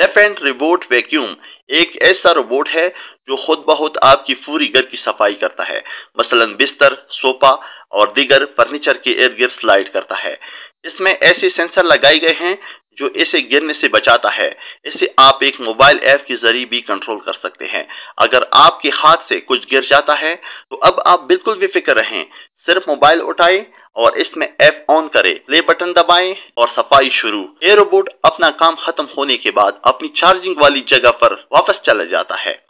left रिबोट vacuum एक ऐसा robot है जो खुद बहुत आपकी पूरी घर की सफाई करता है मसलन बिस्तर सोफा और दीगर फर्नीचर के इर्द गिर्द स्लाइड करता है इसमें ऐसे सेंसर लगाए गए हैं जो इसे गिरने से बचाता है इसे आप एक मोबाइल ऐप के जरिए भी कंट्रोल कर सकते हैं अगर आपके हाथ से कुछ गिर जाता है तो अब आप बिल्कुल भी फिक्र रहें सिर्फ मोबाइल उठाएं और इसमें ऐप ऑन करें प्ले बटन दबाएं और सफाई शुरू ये रोबोट अपना काम खत्म होने के बाद अपनी चार्जिंग वाली जगह पर वापस चला जाता है